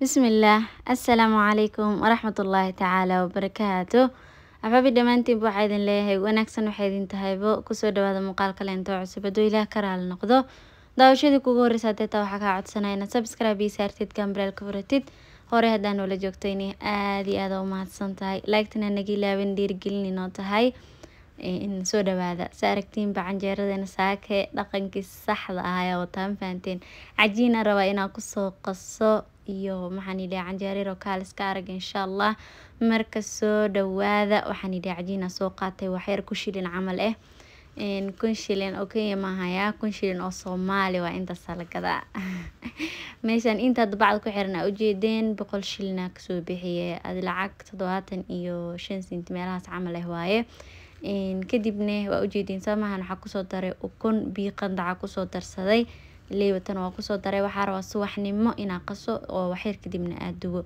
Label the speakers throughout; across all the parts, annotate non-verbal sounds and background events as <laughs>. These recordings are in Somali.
Speaker 1: bismillaah assalaamu calaykum waraxmatullaahi tacaala wabarakaatu axbaabi dhammaantiinba waxaa idin leeyahay wanaagsan waxaa idin tahaybo kusoo dhawaada muuqaal kaleento cusub hadduu ilaah ka raali noqdo daawashadii kugu horreysa deeta waxaa kaa codsanaya inaad sabscribe iyo saartid gambaraalka furatid hore haddaan noola joogtayna aad iyo aada u mahadsan tahay laagtana naga ilaabin dhiirigelin inoo tahay in soo dhawaada sa aragtiinba canjeeradeena saakee dhaqankii saxda ahayaa wataan fahanteen cajiina rabaa iyo maxaan idhaha canjeereero kaalis arag insha allah marka soo dhawaada waxaan idhaha cajiina soo qaatay waxyar ku shilin camal ah kun shilin oo kenya maahaya kun shilin oo soomaali waa intaasa la <laughs> gadaa meeshaan intaad bacda ku xiran aa ujeedeen boqol shilinaa kasoo bixiye ad lacag toddobaatan iyo shan sent meelahaas camal ah waaye kadibna waa ujeedeen soo waxaa kusoo daray ukun biiqandaca kusoo darsaday leewatan waa kusoo daray waxaa rabaa subaxnimo inaa qaso oo waxyar kadibna aada dugo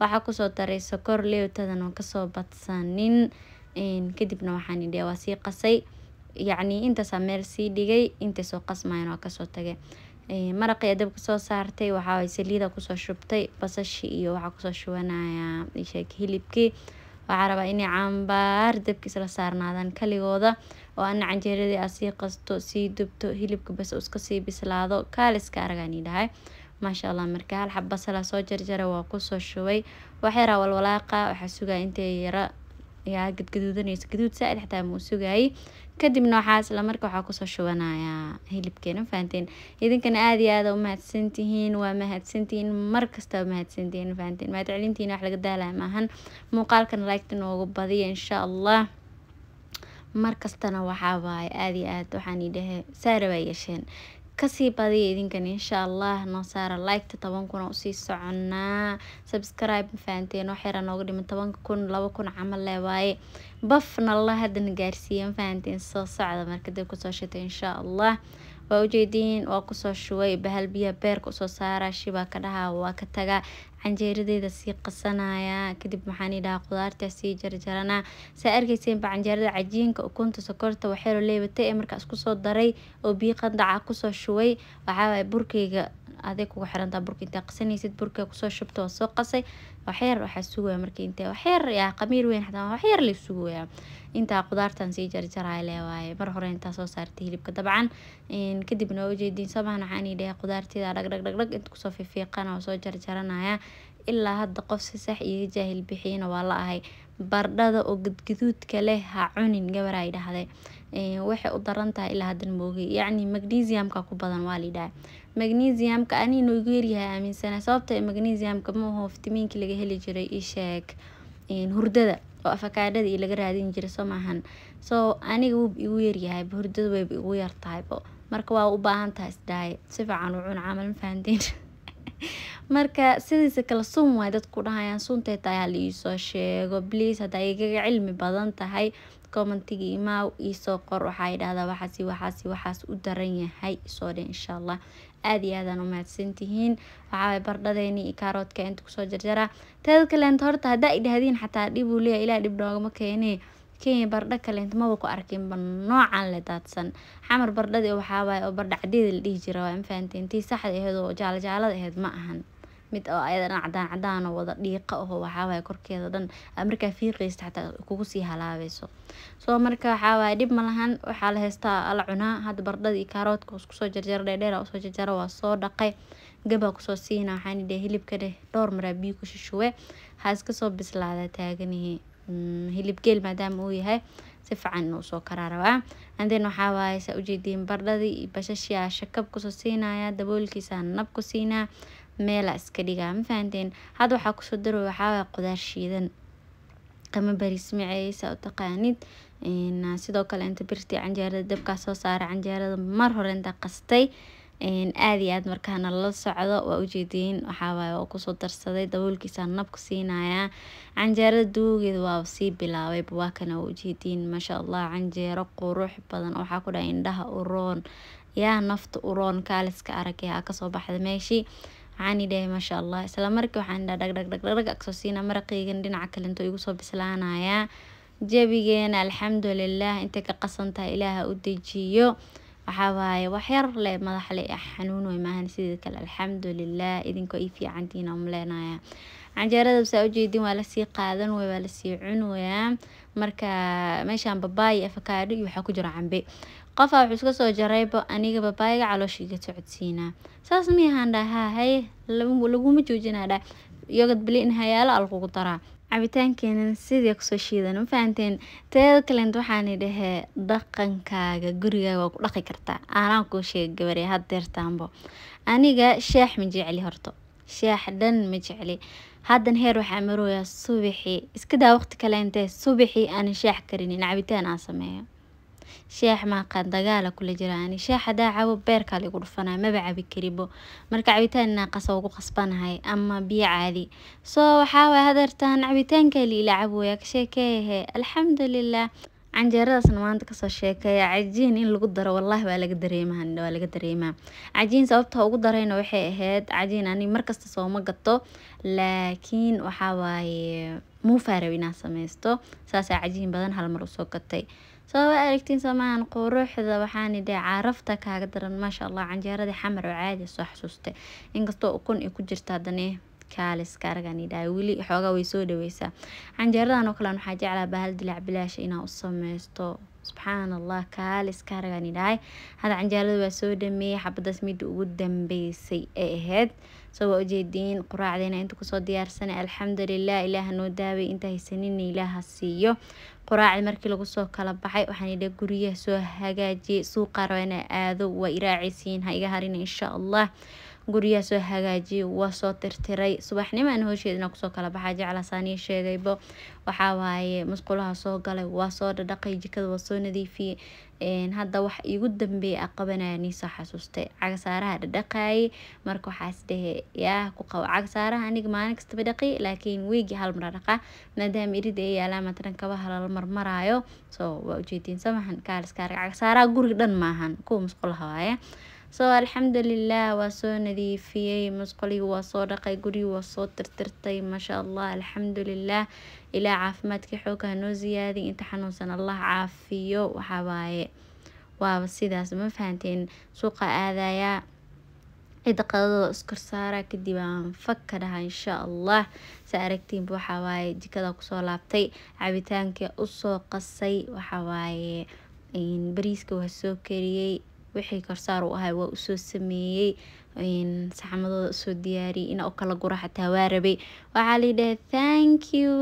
Speaker 1: waxaa kusoo daray sokor leewatadan oo kasoo badsanin kadibna waxaan idhiha waa sii qasay yacnii intaasaa meel sii dhigay intay soo qasmayan waa kasoo tagay maraqii adab kusoo saartay waxaa saliida kusoo shubtay basashii iyo waxaa kusoo shubanaya hilibkii waxaa rabaa inay cambaar dabka isla saarnaadaan kaligooda oo ana canjeeradii aa sii qasto sii dubto hilibka bas iskasii bislaado kaaliska aragaan dhahay maasha allah marka hal xab basala soo jarjara waa kusoo shubay waxyaraa walwalaaqa waxaa sugaa intay yara ayaa gadgaduudanaysa gaduud saa-id xataa muu sugaayay kadib noocaas islamarka waxaa kusoo shubanayaa hilibkeena fahanteen idinkana aada iyo aada u mahadsantihiin waa mahadsantihiin mar kasta mahadsantihiin fahanteen mahad celintiina wax laga daalaa maahan muuqaalkan laagta noogu badiya insha allah mar kastana waxaa waaye aada iyo aad waxaan idhahe saara baa yeesheen kasii badiya idinkan insha allah noo saara liketa ta toban kuna usii soconaa subscribe mafahanteen no xera nooga dhiman tobanka kun laba kun camal le waaye bafna alla haddana gaarsiiya mafahanteen soo socda marka dib kusoo shita insha allah waa ujeediin waa kusoo shubay bahal biyaha beerka usoo saaraa shibaa ka dhahaa waa ka tagaa canjeeradeyda sii qasanaya kadib maxaan yidhaha qudaarta sii jarjaranaa saa arkeyseen ba canjeerada cajiinka ukunta sokorta waxyar leebatay ee markaa isku soo daray oo biyo qandaca kusoo shubay waxaa waaye burkeyga aday kugu xirantaa burka intaa qasanaysid burka kusoo shubta waa soo qasay waxyar waxaa sugaya marka inta waxyar yaa qamiir weyn xataa waxyar la sugaya intaa qudaartan sii jarjaraya lee waaye mar hore intaa soo saartay hilibka dabcan kadibna waa ujeediin soomahn waxaan idhaha qudaarteeda dhagdhagdhagdhag inta kusoo fiifiiqana waa soo jarjaranaya ilaa hadda qof si sax iiga jaahil bixiyana waa la ahay bardhada oo gadgaduudka leh ha cunin gabaraa idhaahday waxay u daran tahay ilaa haddan moogay yacni magnesiumka ku badan waa la yidhaha magnesiumka ka aniina igu yaryahay aaminsana sababtoo magnesiumka ka ma laga heli jiray isheeg hurdada oo afakaadhada iyo laga raadin jiray soo maahan so aniga wuuba igu yaryahay hurdada wayba igu yartahaybo marka waa u baahan tahay isdhaaye si fiican u cun camal ma <laughs> marka sidiisa kale sun waay dadku dhahayaan sunteeta ayaa la iisoo sheego bliis haddaa igaga cilmi badan tahay komantigi imaaw iisoo qor waxaa idhahdaa waxaasi waxaasi waxaas u daran yahay soo dhe insha allah aad iyo aadaan u mahadsantihiin waxaa bardhadeeni kaaroodka inta kusoo jarjara teeda kaleenta horta haddaa idhahdiin xataa dhibuu leeya ilaa dhib noogama keenee kenya bardha kaleenta maba ku arkinba noocan le daadsan xamar bardhadii waxaawaay oo bardha cadeeda la dhihi jira waa ma fahanteen tii saxda aheyd oo jaala jaalada aheyd ma ahan mid oo ayadana cadaan cadaan wada dhiiqa aho waxaawaay korkeeda dhan markaa fiiqaysa xataa kugu sii halaabayso soo marka waxaawaay dhib malahan waxaa la haystaa ala cunaa hadda bardhadii kaaroodka iskusoo jarjara dheerdheera usoo jarjara waa soo dhaqay gabaa kusoo siina waxaan dheh hilibka dhowr maraa biyo ku shishuwe ha iska soo bislaada taaganihi mm, hilib geel maadaama uu yahay si fiican inuu soo karaa rabaa andeen saa ujeediin bardhadii bashashiyaa shakab kusoo siinaya daboolkiisaa nab ku siinaa meela iska dhigaa ma fahanteen hadda waxaa kusoo daro waxaawaa qudaar shiidan ama baris maceeysa u taqaanid sidoo kale inta birtii canjeerada dabkaa soo saara canjeerada mar hore intaa qastay aada iyo aad markaana la socdo waa ujeediin waxaawaay oo kusoo darsaday daboolkiisa nabku siinayaa canjeerada duugeeda waa sii bilaabay buwaakana waa ujeediin maasha allah canjeero qurux badan waxaa ku dhahay indhaha uroon yaa nafta uroon kaaliska aragee ha kasoo baxda meeshii waxaan idhahay maasha allah isla markii waxaan idhaa dhagdhagdhagdhag agsoosiina maraqeygan dhinaca kalento igu soo bislaanayaa jabigeena alxamdulilah intay ka qasantahay ilaaha u dejiyo waxaa waxyar le madax le ah, xanuun wey maahan sidii kale alxamdulilah idinkoo ii fiicantiina umleenaya canjeerada saa ujeedin waa lasii qaadan wey waa lasii cun marka meeshaan babaayi afakaadho iyo waxaa ku jira cambe qof aa wuxuu iska soo jaraybo aniga babaayga caloosh iga socodsiinaa saas miyahaan dhaha haa laguma joojinaa dhaha yogad beli in hayaalo aa daraa cabitaankeenan sidii kusoo shiidan ma teeda kalent waxaani dhahee dhaqankaaga gurigaaga waa ku dhaqi kartaa aanaan kuu sheega gabarya haddeertaanbo aniga shaax ma jecli horto shaax dhan ma jecli haddan heer waxaa marooyaa subaxii iska daa waqti kale intee subaxii aanan shaax karinin cabitaan aan sameeyo sheex maqan dagaala kula jiraani sheex shaah hadaa cabo beerka la igu maba cabi karibo marka cabitaan naaqas ugu qasbanahay ama biyo caadi soo waxaa waay hadeertaan cabitaanka liila ilacab weya ka sheekeeyahe alxamdulilah canjeeradaasna maanta kasoo sheekeeya cajiin in lagu daro wallaahi waa laga dareemaha waa laga dareemaa cajiin sababta ugu darayna waxay ahayd cajiin ani markasta sooma gato laakiin waxaa waaye muufaaraw inaa sameysto saasaa cajiin badan hal mar usoo gatay soo waa aragtiin quruxda quruuxda waxaan idhi carafta kaaga daran maasha allah canjeeradii xamar oo caadi soo xasuustay inkastoo ukun ay ku jirta haddana kaaliska aragaan idhaha weli xoogaa way soo dhaweysaa canjeeradan oo kalean waxaa jeclaa bahal dilaac bilaasha ah inaa u sameysto subxaana allah kaalis kaaragaan idhahay hadda canjaalada waa soo dhameeyey xabadaas midda ugu dambeysay ee ahayd soo waa ujeediin quraacdeena inta kusoo diyaarsanay alxamdulilah ilaaha noo daaway inta haysanina ilaaha siiyo quraacdi markii lagu soo kala baxay waxaan idha guryaha soo hagaajiyey suuqaa raba inaa aado waa iraacaysiin ha iga harina insha allah guriyaa soo hagaajiyay waa soo tirtiray subaxnimaan hoosheedana kusoo kala baxaa jeclasaaniya sheegaybo waxaa waaye musqulaha soo galay waa soo dhadhaqay jikada waa soo nadiifiyey hadda wax igu dambeeya a qabanaya niisoo xasuustay cagsaaraha dhadhaqaayay marka waxaas dhehe yaah ku qabo cagsaaraha aniga maalin kastaba dhaqi laakiin weygii hal mar dhaqa maadaama irida ay yaalaan mataran kabaha lala marmaraayo soo waa ujeediin samahan kaaliska cagsaaraha guriga dhan maahan kuwa musqulaha waaye soo alxamdulilah waa soo nadiifiyey musqoligi waa soo dhaqay gurigii waa soo tirtirtay maasha allah alxamdulilah ilaa caafimaadkii xoogaha noo siyaadiy inta xanuunsan allah caafiyo waxawaaye waaba sidaas ma fahanteen suuqa aadayaa cida qadadooda iskor saara kadib aan fag ka dhaha insha allah sa aragtiinba waxawaaye jikada kusoo laabtay cabitaankii usoo qasay waxawaaye bariiska waa soo kariyey wixii korsaar u ahay waa usoo sameeyey saxamadooda usoo diyaariyay in kala gura xataa waa rabay waxaa laidhaha thank you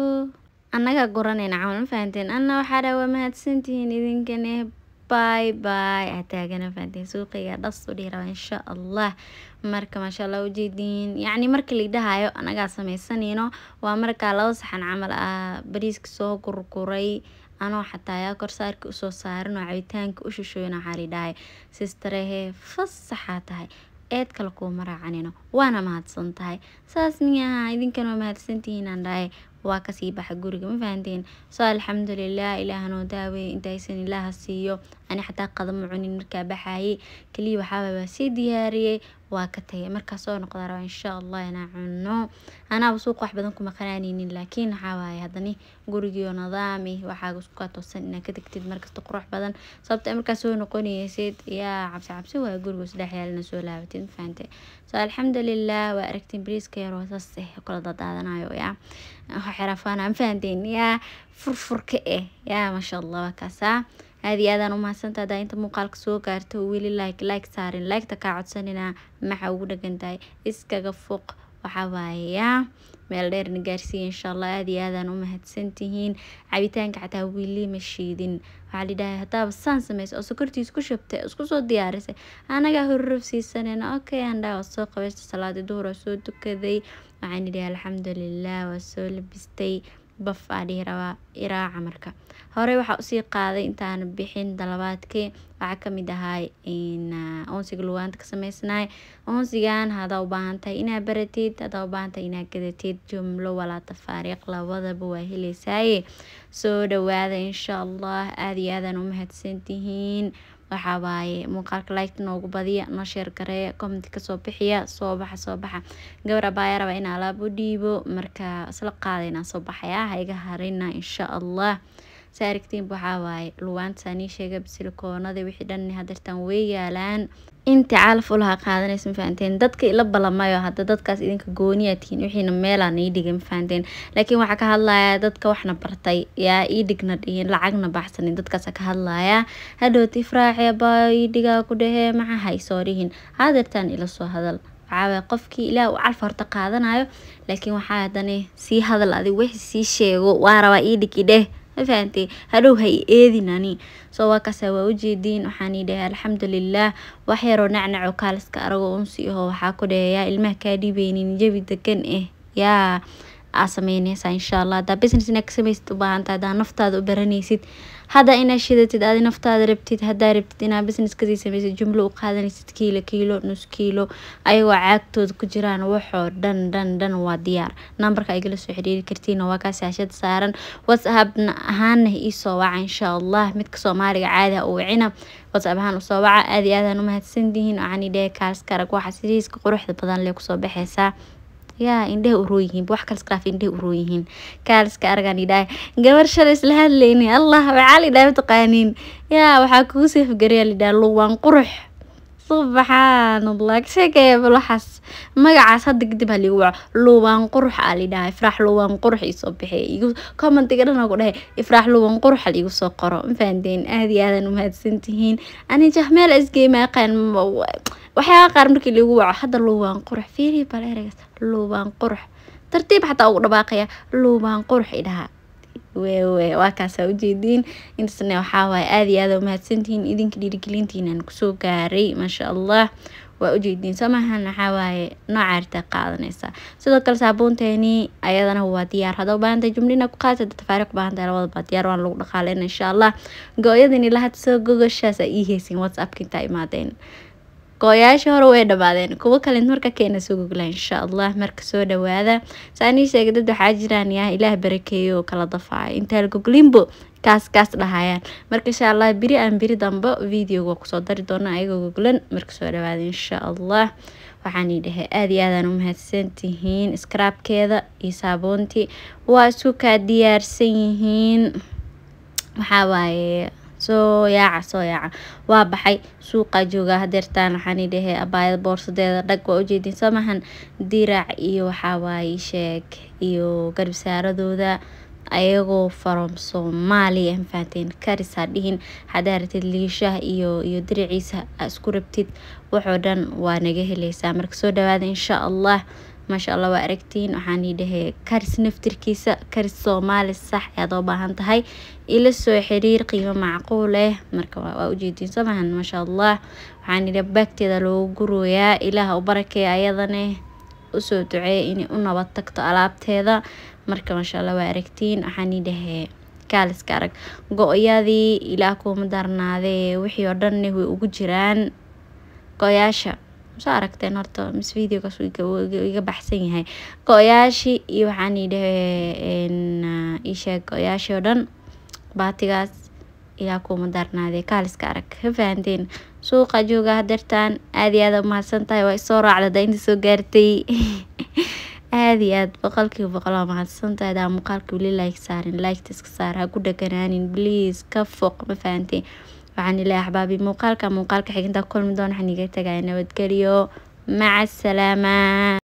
Speaker 1: annagaa goranayna camal ma fahanteen anna waxaa dhaa waa mahadsantihiin idinkane باي باي هتاجنا فانتين سوقي يا دصو ديرا ان شاء marka maasha allah ujeediin yacni marka la anagaa samaysaniino waa markaa laba saxan camal ah bariiska soo gurguray anoo xataa yaa korsaarka usoo saarin oo cabitaanka u shishoyna xali dhahay sistarehee fasaxaa tahay eedkale kuuma raacanino waana mahadsan tahay saas niyaha idinkan waa mahadsantihiinaan dhahay waa kasii baxa guriga ma fahanteen soo alxamdulilah ilaahanoo daaweeye intaysan ilaaha siiyo ani xataa qadamo cunin markaa baxaayey keliya waxaaba waa sii diyaariyey waa ka tagay markaa soo noqdaa rabaa insha allah inaa cuno anaaba suuqa wax badan kuma qanaanaynin laakiin waxaa waaye haddani gurigiio nidaam waxaaga isku toosan inaa ka degtid markasta qurux badan sababta ay markaa soo noqonaysid yaa cabsi cabsi waaye guriga isdhex yaalina soo laabatid mafahante so alxamdulilah waa aragtin briiska yar saas eh kala dadaadanayo yaa xerafaana mafahanteen yaa furfurka eh yaa maasha allah waa kaasaa aad iyo aadaan umahadsantaha hadaa inta muuqaalka soo gaarta oo weli like like saarin liketa kaa codsanina maxa ugu dhegantahay iskaga fuuq waxawaaya waaya meel dheerna gaarsiiya insha allah aad iyo aadaan u mahadsantihiin cabitaanka xataa weli ma shiidin waxaa lidhahay haddaaba saan samaysa oo sokortiis ku shabtay isku soo diyaarisay anagaa horurab siisanayna okay andhaa waa soo qabaysta salaada duhur waa soo tukaday waxaan idhahay alxamdulilah waa soo labistay baf aadhihi rabaa iraaca marka hore waxaa usii qaaday intaan bixin dalabaadkii waxaa kamid ahay oonsiga ah, lugaanta ka sameysanaay oonsigan hadaa ubaahantahay inaa baratid hadaa ubaahantahay inaa gadatid jumlo walaa tafaariiq labadaba waa heleysaaye soo dhawaada insha allah aada iyo aadaan umahadsantihiin waxaa waaye muuqaalka like noogu badiya noo sheer gareeya comment kasoo bixiya soo baxa soo baxa gabar abaayaa raba in alaab u dhiibo marka isla qaadayna soo baxaya ha iga harina insha allah saa aragtiin waxaa waaye luwaanta nii sheega silikoonada wixii dhan hadeertan way yaalaan inta caalaf ulaha qaadanaysa mafahanteen dadka ila balamayo hada dadkaas idinka gooniyaa tihiin wixiina meelaa nii dhigay mafahanteen laakiin waxaa ka hadlayaa dadka waxna bartay yaa ii dhigna dhihin lacagna baxsanin dadkaasa ka hadlayaa hadhood ifraace baa ii dhigaa ku dhahee maxa haysoo dhihin hadeertaan ila soo hadal waxaaway qofkii ilaah u calf horta qaadanayo laakiin waxaa hadane sii hadal adig wixii sii sheego waa rabaa ii dhig idheh mafahantay hadhow hay i eedin ani soo waa kaasa waa ujeediin waxaan idhahay alxamdulilaah wax yaroo nacnaco kaaliska aragoo unsi aho waxaa ku dhahayaa ilmaha kaa dhibeynin jabi degan ah eh. yaa aa sameyneysaa insha allah hadaa businessna ka samaysid ubaahantaha haddaa naftaada u baraneysid hadda inaa shidatid aad naftaada rabtid hadaa rabtid inaa businesskadii samaysid jumlo u qaadanaysid kiilo kiilo nus kiilo ayagoo caagtooda ku jiraan waxoo dhan dhan dhan waa diyaar nambarka ay soo xiriiri kartiina waa kaasi hashada saaran whatsappna ahaana iisoo waca insha allah midka soomaaliga caadiha u wicina whatsapp ahaan usoo waca aad iyo aadaan umahadsantihiin waxaan idhahay kaaskarag waxaa siriiska quruxda badan leh kusoo baxeysaa yaa indheha u rooyihiin wax kalsqaaf indheha u rooyihiin kaaliska aragaan idhahay gabar shalay isla hadlayni allah wacaali idhahay mataqaaniin yaa waxaa kugu seefgareyaa lidhaha luwaan qurux subxaanallah sheekee bal waxaas magacaas hadda kadib ha liigu waco luwaan qurux aa lidhahay ifraax luwaan qurux iisoo baxeey igu commentiga dhan ogu dhahay ifraax luwaan qurux hal soo qoro mafahanteen aada iyo aadan umahadsan tihiin ani jahmeel isgeemaa qaan waxyaaa qaar markii lagu waco hadda luubaan qurux fiiri bal ereygaas luubaan qurux tartiib xataa ugu dhawaaqaya luubaan qurux idhahaa wewe waa kaasaa ujeediin intasna waxaawaaye aada iyo aada umahadsantihiin idinka dhiirigelintiinaan kusoo gaaray maasha allah waa ujeediin samahan waxaawaaye nooca artaa qaadanaysaa sidoo kale saabuunteeni ayadana waa diyaar hadda ubaahantay jumlina ku qaata tafaariq ubaahantay labadaba diyaar waan lagu dhaqaalayna insha allah go-yadani lahad soo gogoshaas ii heyseen whatsappka intaa imaadeen gooyaashii hore way dhamaadeen kuwo kale marka keena sugugla insha allah marka soo dhawaada saanii sheega dad waxaa jiraan yaah ilaah barakeeyo oo kala dafaayo intaal goglimbo kaas kaas dhahayaan marka insha allah biri aan biri dambe videoga kusoo dari doona ayagoo goglan marka soo dhawaada insha allah waxaan idhahay aada iyo aadaan u mahadsantihiin skraabkeeda iyo saaboontii waa isku kaa diyaarsan yihiin waxaa waaye sooyaaca sooyaaca waa baxay suuqaa joogaa hadeertaan waxaan idhahee abaayad boorsadeeda dhag waa ujeedin soo dirac iyo waxaa sheeg iyo garbsaaradooda ayagoo from soomaaliya mafahanteen karisaa dhihin haddaa ratid liishaha iyo iyo diraciisa isku rabtid waxoo dhan waa naga heleysaa marka soo dhawaada insha allah maasha allah waa aragtiin waxaan idhahay karis naftirkiisa karis soomaali sax ayaad u baahan tahay ila soo xiriir qiimo macquul eh marka waa ujeediin somahan maasha waxaan idha baagteeda loogu guroyaa ilaah u barakeeya ayadane usoo duceeya inay u nabad tagto alaabteeda marka maasha allah waa aragtiin waxaan idhahay kaaliska arag go-yadii ilaah kuuma darnaadee wixii oo dhanne way ugu jiraan go-yaasha masa aragteen horta mis videogaas iga baxsan yahay go-yaashii iyo waxaan idhahe isheeg go-yaashii oo dhan baatigaas ilaa kuma daarnaadee kaaliska arag ha fahanteen suuqa jooga hadeertaan aad iyo aada umahadsan tahay waa isoo raacdada inta soo gaartay aad iyo aad boqolkiiba boqol waa mahadsan tahay daa muuqaalka weli like saarin liketa iska saar ha ku dheganaanin bliis ka foq ma fahanteen waxaan ilaa axbaabi muuqaalka muuqaalka xiginta kulmi doon waxaan tagaya nabadgelyo maca asalaama